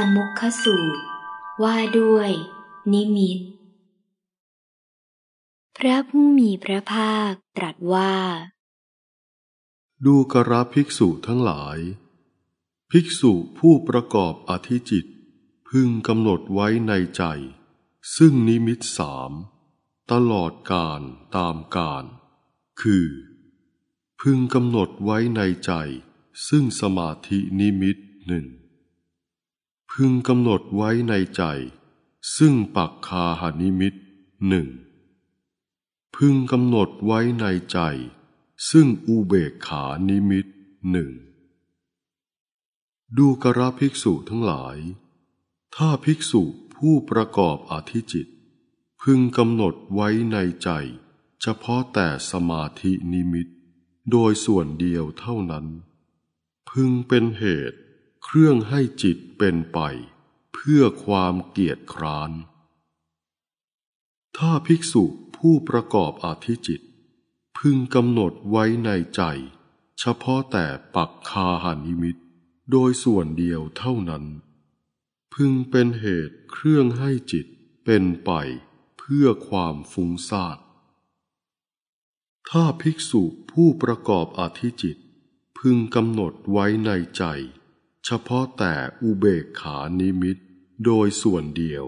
สมุขสูตรว่าด้วยนิมิต พระผู้มีพระภาคตรัสว่า ดูกระภิกษุทั้งหลาย ภิกษุผู้ประกอบอธิจิต พึงกำหนดไว้ในใจ ซึ่งนิมิตสามตลอดการตามการ คือ พึงกำหนดไว้ในใจ ซึ่งสมาธินิมิตหนึ่งพึงกำหนดไว้ในใจ ซึ่งปักคาหานิมิตหนึ่งพึงกำหนดไว้ในใจ ซึ่งอุเบกขานิมิตหนึ่งดูกระภิกษุทั้งหลาย ถ้าภิกษุผู้ประกอบอธิจิต พึงกำหนดไว้ในใจ เฉพาะแต่สมาธินิมิตโดยส่วนเดียวเท่านั้น พึงเป็นเหตุเครื่องให้จิตเป็นไปเพื่อความเกียรติคร้าน ถ้าภิกษุผู้ประกอบอาธิจิต พึงกำหนดไว้ในใจ เฉพาะแต่ปักคาหานิมิตโดยส่วนเดียวเท่านั้น พึงเป็นเหตุเครื่องให้จิตเป็นไปเพื่อความฟุ้งซ่านถ้าภิกษุผู้ประกอบอาธิจิต พึงกำหนดไว้ในใจเฉพาะแต่อุเบกขานิมิตโดยส่วนเดียว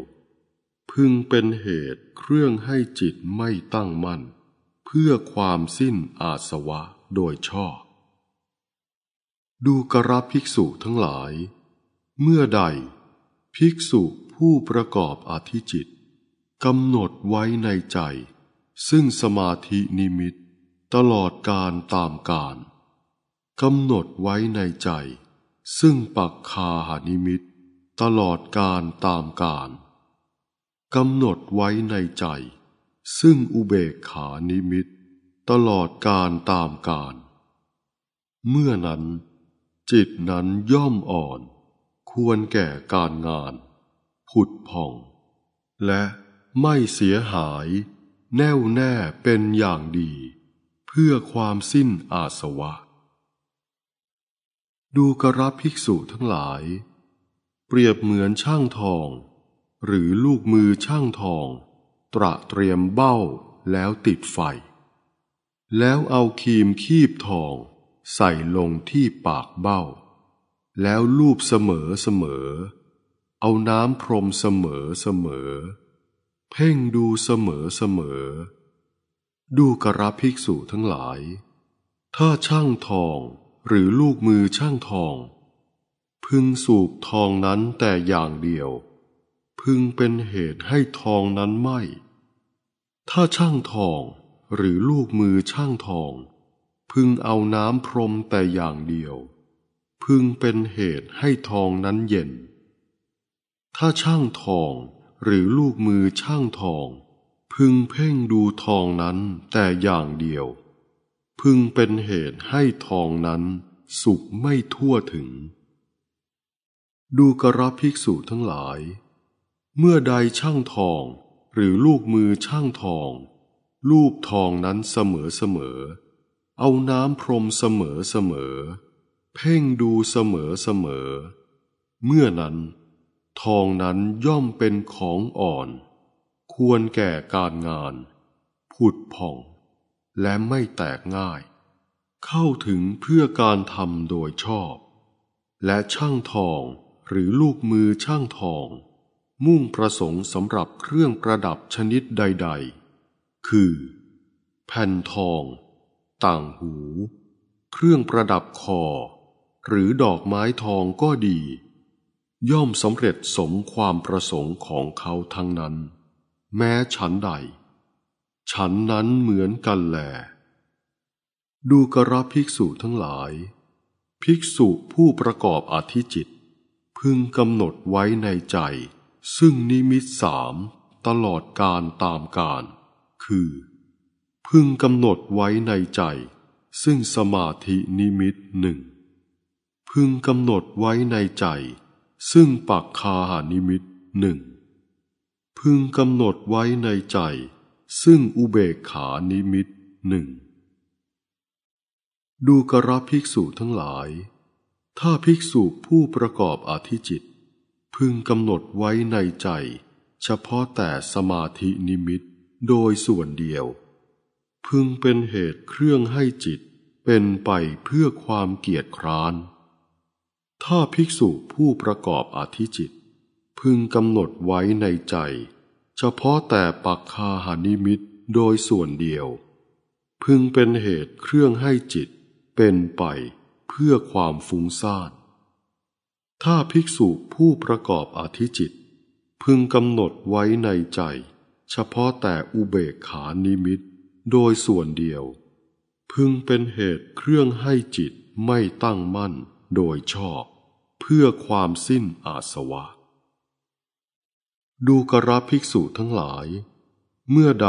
พึงเป็นเหตุเครื่องให้จิตไม่ตั้งมั่น เพื่อความสิ้นอาสวะโดยชอบดูกระภิกษุทั้งหลาย เมื่อใด ภิกษุผู้ประกอบอธิจิตกำหนดไว้ในใจ ซึ่งสมาธินิมิต ตลอดการตามการกำหนดไว้ในใจซึ่งปักคาหานิมิต ตลอดการตามการกำหนดไว้ในใจซึ่งอุเบกขานิมิต ตลอดการตามการ เมื่อนั้นจิตนั้นย่อมอ่อนควรแก่การงานผุดผ่อง และไม่เสียหายแน่วแน่เป็นอย่างดีเพื่อความสิ้นอาสวะดูกระภิกษุทั้งหลาย เปรียบเหมือนช่างทอง หรือลูกมือช่างทอง ตระเตรียมเบ้าแล้วติดไฟ แล้วเอาครีมคีบทองใส่ลงที่ปากเบ้า แล้วลูบเสมอเสมอ เอาน้ำพรมเสมอเสมอ เพ่งดูเสมอเสมอ ดูกระภิกษุทั้งหลายถ้าช่างทองหรือลูกมือช่างทอง พึงสูบทองนั้นแต่อย่างเดียวพึงเป็นเหตุให้ทองนั้นไหมถ้าช่างทองหรือลูกมือช่างทอง พึงเอาน้ำพรมแต่อย่างเดียว พึงเป็นเหตุให้ทองนั้นเย็น ถ้าช่างทองหรือลูกมือช่างทอง พึงเพ่งดูทองนั้นแต่อย่างเดียวพึงเป็นเหตุให้ทองนั้นสุกไม่ทั่วถึง ดูกระภิกษุทั้งหลาย เมื่อใดช่างทองหรือลูกมือช่างทองลูบทองนั้นเสมอเสมอ เอาน้ำพรมเสมอเสมอ เพ่งดูเสมอเสมอ เมื่อนั้น ทองนั้นย่อมเป็นของอ่อน ควรแก่การงาน ผุดผ่องและไม่แตกง่าย เข้าถึงเพื่อการทำโดยชอบ และช่างทองหรือลูกมือช่างทอง มุ่งประสงค์สำหรับเครื่องประดับชนิดใด ๆ คือแผ่นทอง ต่างหู เครื่องประดับคอ หรือดอกไม้ทองก็ดี ย่อมสำเร็จสมความประสงค์ของเขาทั้งนั้น แม้ฉันใดฉันนั้นเหมือนกันแหลดูกรบภิกษุทั้งหลาย ภิกษุผู้ประกอบอธิจิต พึงกำหนดไว้ในใจ ซึ่งนิมิตสามตลอดการตามการ คือ พึงกำหนดไว้ในใจ ซึ่งสมาธินิมิตหนึ่งพึงกำหนดไว้ในใจ ซึ่งปักคาหานิมิตหนึ่งพึงกำหนดไว้ในใจซึ่งอุเบกขานิมิตหนึ่ง ดูกระภิกษุทั้งหลาย ถ้าภิกษุผู้ประกอบอาธิจิต พึงกำหนดไว้ในใจ เฉพาะแต่สมาธินิมิตโดยส่วนเดียว พึงเป็นเหตุเครื่องให้จิตเป็นไปเพื่อความเกียรติคร้าน ถ้าภิกษุผู้ประกอบอาธิจิต พึงกำหนดไว้ในใจเฉพาะแต่ปักคาหานิมิตโดยส่วนเดียว พึงเป็นเหตุเครื่องให้จิตเป็นไปเพื่อความฟุ้งซ่าน ถ้าภิกษุผู้ประกอบอธิจิต พึงกำหนดไว้ในใจเฉพาะแต่อุเบกขานิมิตโดยส่วนเดียว พึงเป็นเหตุเครื่องให้จิตไม่ตั้งมั่นโดยชอบเพื่อความสิ้นอาสวะดูกระภิกษุทั้งหลาย เมื่อใด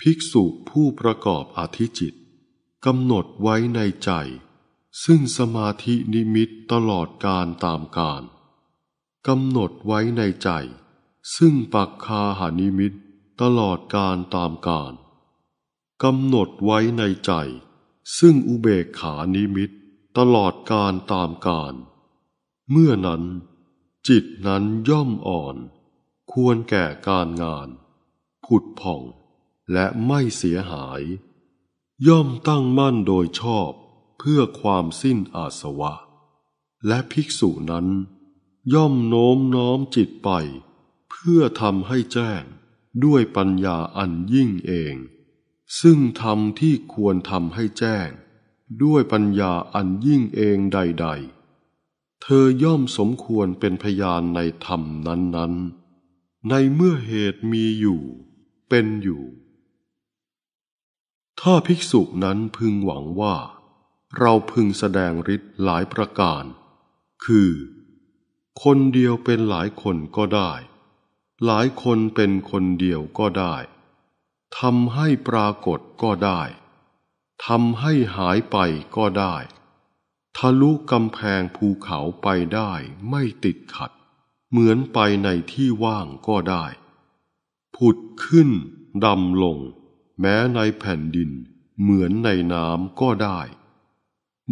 ภิกษุผู้ประกอบอธิจิต กำหนดไว้ในใจ ซึ่งสมาธินิมิตตลอดการตามการกำหนดไว้ในใจ ซึ่งปักคาหานิมิตตลอดการตามการกำหนดไว้ในใจ ซึ่งอุเบกขานิมิตตลอดการตามการเมื่อนั้นจิตนั้นย่อมอ่อนควรแก่การงาน ผุดผ่องและไม่เสียหาย ย่อมตั้งมั่นโดยชอบเพื่อความสิ้นอาสวะ และภิกษุนั้นย่อมโน้มน้อมจิตไป เพื่อทำให้แจ้งด้วยปัญญาอันยิ่งเอง ซึ่งธรรมที่ควรทำให้แจ้งด้วยปัญญาอันยิ่งเองใด ๆ เธอย่อมสมควรเป็นพยานในธรรมนั้นๆในเมื่อเหตุมีอยู่ เป็นอยู่ ถ้าภิกษุนั้นพึงหวังว่า เราพึงแสดงฤทธิ์หลายประการ คือ คนเดียวเป็นหลายคนก็ได้ หลายคนเป็นคนเดียวก็ได้ ทำให้ปรากฏก็ได้ ทำให้หายไปก็ได้ ทะลุกำแพงภูเขาไปได้ไม่ติดขัดเหมือนไปในที่ว่างก็ได้ ผุดขึ้นดำลง แม้ในแผ่นดินเหมือนในน้ำก็ได้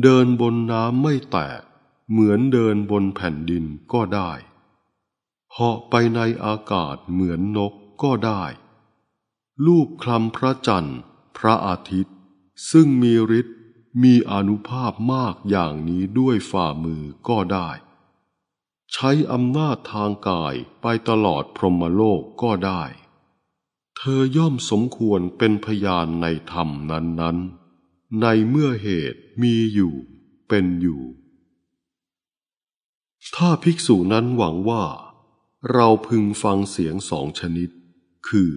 เดินบนน้ำไม่แตกเหมือนเดินบนแผ่นดินก็ได้เหาะไปในอากาศเหมือนนกก็ได้ ลูกคลำพระจันทร์ พระอาทิตย์ ซึ่งมีฤทธิ์มีอนุภาพมากอย่างนี้ด้วยฝ่ามือก็ได้ใช้อำนาจทางกายไปตลอดพรหมโลกก็ได้ เธอย่อมสมควรเป็นพยานในธรรมนั้นๆ ในเมื่อเหตุมีอยู่เป็นอยู่ ถ้าภิกษุนั้นหวังว่า เราพึงฟังเสียงสองชนิด คือ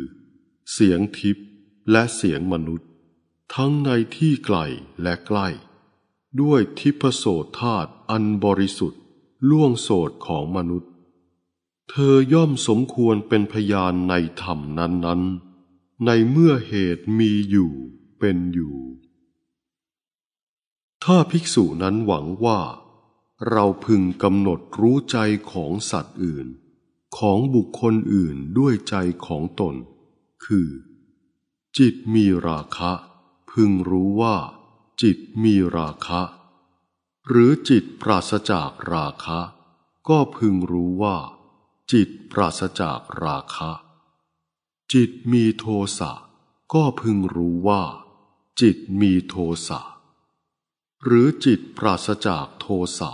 เสียงทิพย์และเสียงมนุษย์ ทั้งในที่ไกลและใกล้ ด้วยทิพโสธาตุอันบริสุทธิล่วงโสดของมนุษย์ เธอย่อมสมควรเป็นพยานในธรรมนั้น ๆ ในเมื่อเหตุมีอยู่เป็นอยู่ ถ้าภิกษุนั้นหวังว่า เราพึงกำหนดรู้ใจของสัตว์อื่น ของบุคคลอื่นด้วยใจของตน คือ จิตมีราคะ พึงรู้ว่าจิตมีราคะหรือจิตปราศจากราคะ ก็พึงรู้ว่า จิตปราศจากราคะ จิตมีโทสะ ก็พึงรู้ว่า จิตมีโทสะหรือจิตปราศจากโทสะ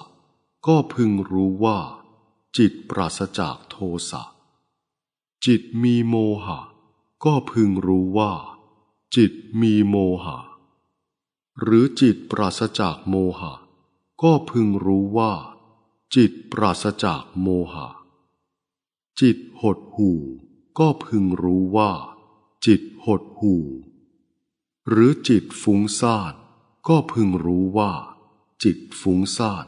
ก็พึงรู้ว่า จิตปราศจากโทสะจิตมีโมหะ ก็พึงรู้ว่า จิตมีโมหะ หรือจิตปราศจากโมหะก็พึงรู้ว่า จิตปราศจากโมหะ จิตหดหู่ก็พึงรู้ว่า จิตหดหู่หรือจิตฟุ้งซ่าน ก็พึงรู้ว่า จิตฟุ้งซ่าน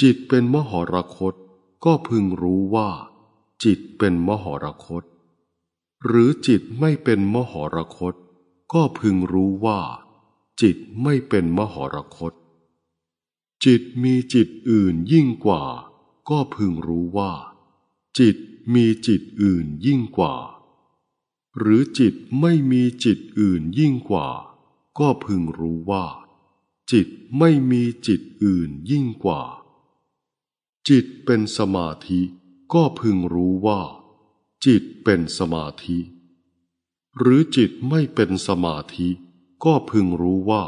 จิตเป็นมหรคต ก็พึงรู้ว่า จิตเป็นมหรคต หรือจิตไม่เป็นมหรคต ก็พึงรู้ว่า จิตไม่เป็นมหรคตจิตมีจิตอื่นยิ่งกว่าก็พึงรู้ว่าจิตมีจิตอื่นยิ่งกว่า หรือจิตไม่มีจิตอื่นยิ่งกว่าก็พึงรู้ว่า จิตไม่มีจิตอื่นยิ่งกว่า จิตเป็นสมาธิก็พึงรู้ว่าจิตเป็นสมาธิ หรือจิตไม่เป็นสมาธิก็พึงรู้ว่า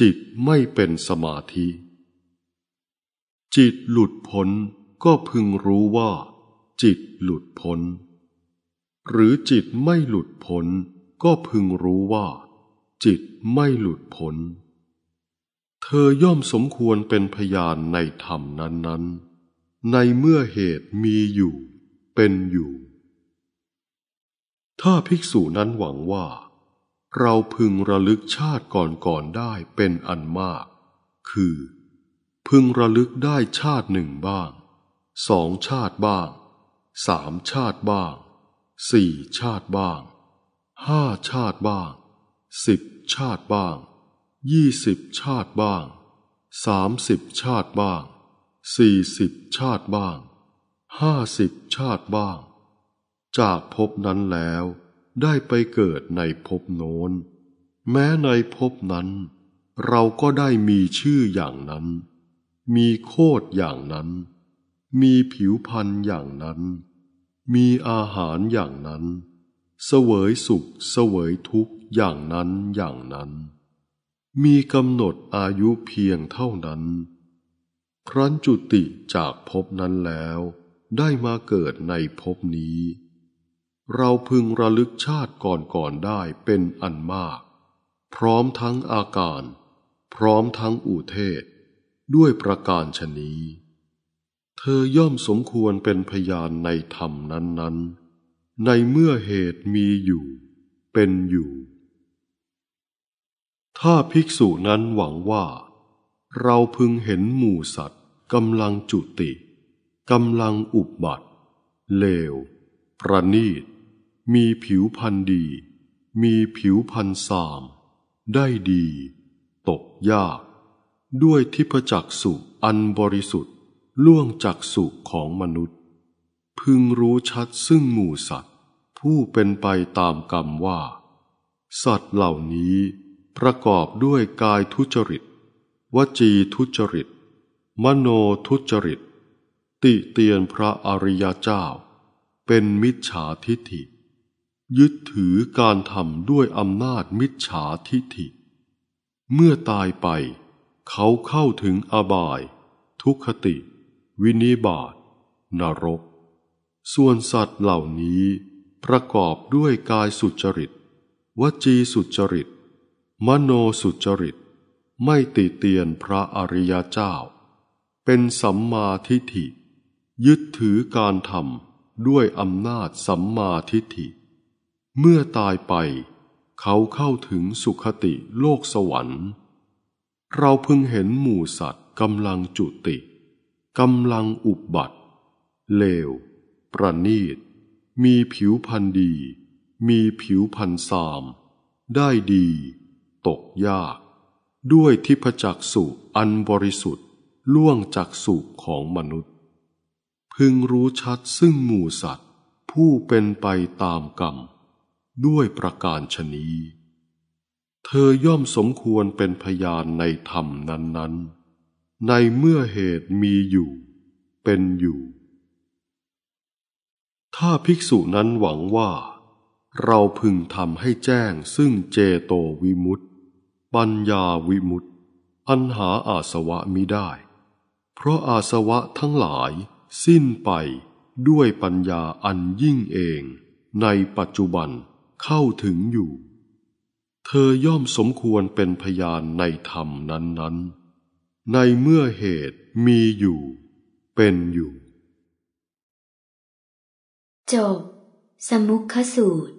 จิตไม่เป็นสมาธิจิตหลุดพ้นก็พึงรู้ว่าจิตหลุดพ้นหรือจิตไม่หลุดพ้นก็พึงรู้ว่าจิตไม่หลุดพ้นเธอย่อมสมควรเป็นพยานในธรรมนั้นๆ ในเมื่อเหตุมีอยู่เป็นอยู่ ถ้าภิกษุนั้นหวังว่า เราพึงระลึกชาติก่อนๆได้เป็นอันมาก คือพึงระลึกได้ชาติหนึ่งบ้าง สองชาติบ้างสามชาติบ้าง สี่ชาติบ้าง ห้าชาติบ้าง สิบชาติบ้าง ยี่สิบชาติบ้างสามสิบชาติบ้าง สี่สิบชาติบ้าง ห้าสิบชาติบ้าง จากภพนั้นแล้ว ได้ไปเกิดในภพโน้นแม้ในภพนั้น เราก็ได้มีชื่ออย่างนั้นมีโคดอย่างนั้น มีผิวพันธ์อย่างนั้น มีอาหารอย่างนั้นเสวยสุขเสวยทุกข์อย่างนั้น อย่างนั้น มีกำหนดอายุเพียงเท่านั้น ครั้นจุติจากภพนั้นแล้ว ได้มาเกิดในภพนี้ เราพึงระลึกชาติก่อนๆได้เป็นอันมาก พร้อมทั้งอาการ พร้อมทั้งอุเทศด้วยประการชนี้ เธอย่อมสมควรเป็นพยานในธรรมนั้น ๆ ในเมื่อเหตุมีอยู่ เป็นอยู่ ถ้าภิกษุนั้นหวังว่า เราพึงเห็นหมู่สัตว์กำลังจุติ กำลังอุบบัติ เลว ประณีต มีผิวพันธ์ดี มีผิวพันธ์สาม ได้ดี ตกยากด้วยทิพจักสุอันบริสุทธิ์ล่วงจักสุของมนุษย์ พึงรู้ชัดซึ่งหมู่สัตว์ ผู้เป็นไปตามกรรมว่า สัตว์เหล่านี้ประกอบด้วยกายทุจริต วจีทุจริต มโนทุจริต ติเตียนพระอริยเจ้า เป็นมิจฉาทิฐิ ยึดถือการทำด้วยอำนาจมิจฉาทิฐิเมื่อตายไปเขาเข้าถึงอบาย ทุคติ วินิบาต นรก ส่วนสัตว์เหล่านี้ ประกอบด้วยกายสุจริต วจีสุจริต มโนสุจริต ไม่ติเตียนพระอริยเจ้า เป็นสัมมาทิฏฐิยึดถือการทำด้วยอำนาจสัมมาทิฏฐิ เมื่อตายไป เขาเข้าถึงสุขติโลกสวรรค์เราพึงเห็นหมู่สัตว์กำลังจุติกำลังอุบบัติ เลว ประณีต มีผิวพันธ์ดี มีผิวพันธ์สาม ได้ดี ตกยาก ด้วยทิพจักสุอันบริสุทธิ์ ล่วงจากสุของมนุษย์ พึงรู้ชัดซึ่งหมู่สัตว์ผู้เป็นไปตามกรรม ด้วยประการชนี้เธอย่อมสมควรเป็นพยานในธรรมนั้นๆ ในเมื่อเหตุมีอยู่ เป็นอยู่ ถ้าภิกษุนั้นหวังว่า เราพึงทำให้แจ้งซึ่งเจโตวิมุตติปัญญาวิมุตติอันหาอาสวะมิได้ เพราะอาสวะทั้งหลายสิ้นไปด้วยปัญญาอันยิ่งเอง ในปัจจุบันเข้าถึงอยู่เธอย่อมสมควรเป็นพยานในธรรมนั้น ๆ ในเมื่อเหตุมีอยู่ เป็นอยู่ จบ สมุขสูตร